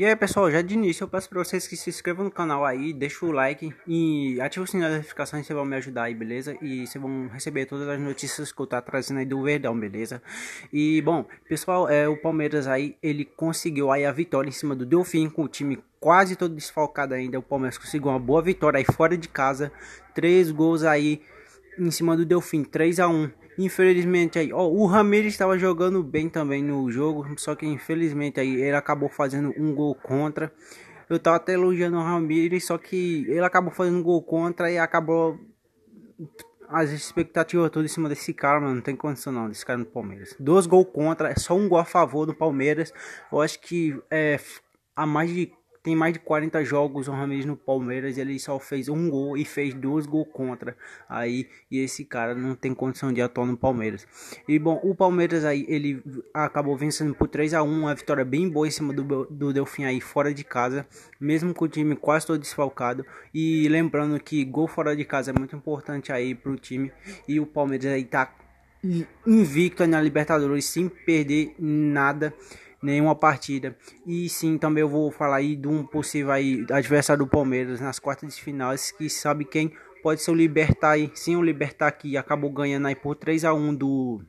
E aí pessoal, já de início eu peço para vocês que se inscrevam no canal aí, deixem o like e ativem o sininho das notificações, vocês vão me ajudar aí, beleza? E vocês vão receber todas as notícias que eu estou trazendo aí do Verdão, beleza? E bom, pessoal, é, o Palmeiras aí, ele conseguiu aí a vitória em cima do Delfim com o time quase todo desfalcado ainda. O Palmeiras conseguiu uma boa vitória aí fora de casa, três gols aí em cima do Delfim, 3 a 1 Infelizmente aí, ó, o Ramires estava jogando bem também no jogo, só que infelizmente aí ele acabou fazendo um gol contra. Eu tava até elogiando o Ramires, só que ele acabou fazendo um gol contra e acabou as expectativas todas em cima desse cara, mano. Não tem condição não, desse cara no Palmeiras. Dois gols contra, é só um gol a favor do Palmeiras. Eu acho que é, há mais de tem mais de 40 jogos o Ramires no Palmeiras, ele só fez um gol e fez dois gols contra. Aí, e esse cara não tem condição de atuar no Palmeiras. E bom, o Palmeiras aí, ele acabou vencendo por 3 a 1 uma vitória bem boa em cima do, do Delfim aí, fora de casa, mesmo com o time quase todo desfalcado. E lembrando que gol fora de casa é muito importante aí para o time. E o Palmeiras aí tá invicta na Libertadores sem perder nada nenhuma partida. E sim, também eu vou falar aí de um possível aí, adversário do Palmeiras nas quartas de finais, que sabe quem pode ser o Libertar aí. Sim, o Libertar que acabou ganhando aí por 3 a 1 do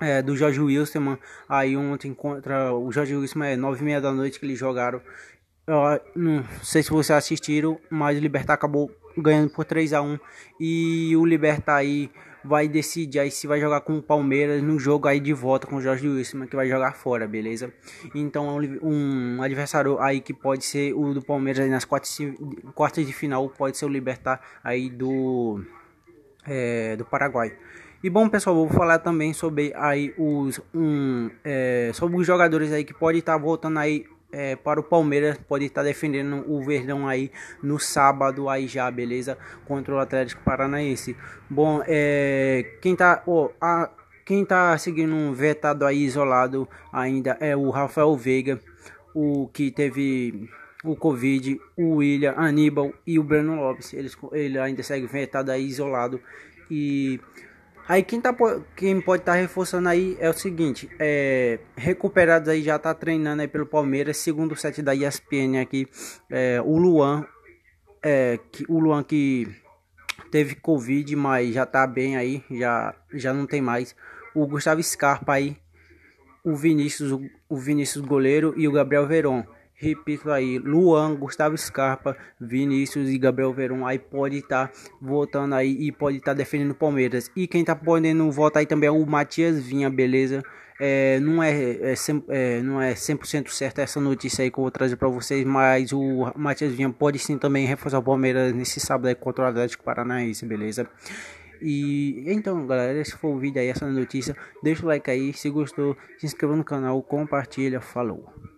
é, do Jorge Wilson, aí ontem contra o Jorge Wilson, é 9 e meia da noite que eles jogaram. Eu, não sei se vocês assistiram, mas o Libertar acabou ganhando por 3 a 1 e o Libertar aí vai decidir aí se vai jogar com o Palmeiras no jogo aí de volta com o Jorge Wilson, que vai jogar fora, beleza? Então é um, um adversário aí que pode ser o do Palmeiras nas quartas, quartas de final, pode ser o Libertar aí do, é, do Paraguai. E bom, pessoal, vou falar também sobre aí os um, é, sobre os jogadores aí que pode estar tá voltando aí é, para o Palmeiras pode estar defendendo o Verdão aí no sábado aí já, beleza? Contra o Atlético Paranaense. Bom, é, quem tá. Oh, a, quem tá seguindo um vetado aí isolado ainda é o Rafael Veiga, o que teve o Covid, o William, Aníbal e o Breno Lopes. Eles, ele ainda segue vetado aí isolado. E Aí quem, tá, quem pode estar tá reforçando aí é o seguinte, é, recuperados aí já está treinando aí pelo Palmeiras, segundo o set da ESPN aqui, é, o Luan, é, que, o Luan que teve Covid, mas já está bem aí, já, já não tem mais, o Gustavo Scarpa aí, o Vinícius, o Vinícius goleiro e o Gabriel Veron repito aí, Luan, Gustavo Scarpa, Vinícius e Gabriel Veron aí pode estar tá votando aí e pode estar tá defendendo o Palmeiras. E quem tá podendo votar aí também é o Matias Vinha, beleza? É, não, é, é, é, não é 100% certa essa notícia aí que eu vou trazer para vocês, mas o Matias Vinha pode sim também reforçar o Palmeiras nesse sábado aí contra o Atlético Paranaense, beleza? E então, galera, esse foi o vídeo aí, essa notícia. Deixa o like aí, se gostou, se inscreva no canal, compartilha, falou.